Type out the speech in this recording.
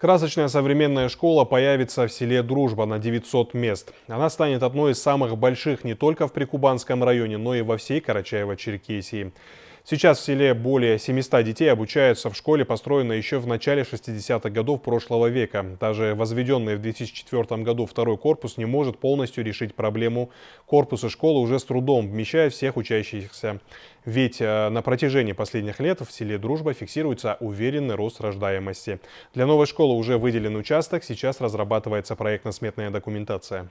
Красочная современная школа появится в селе Дружба на 900 мест. Она станет одной из самых больших не только в Прикубанском районе, но и во всей Карачаево-Черкесии. Сейчас в селе более 700 детей обучаются в школе, построенной еще в начале 60-х годов прошлого века. Даже возведенный в 2004 году второй корпус не может полностью решить проблему Корпусы школы уже с трудом, вмещая всех учащихся. Ведь э, на протяжении последних лет в селе Дружба фиксируется уверенный рост рождаемости. Для новой школы уже выделен участок, сейчас разрабатывается проектно-сметная документация.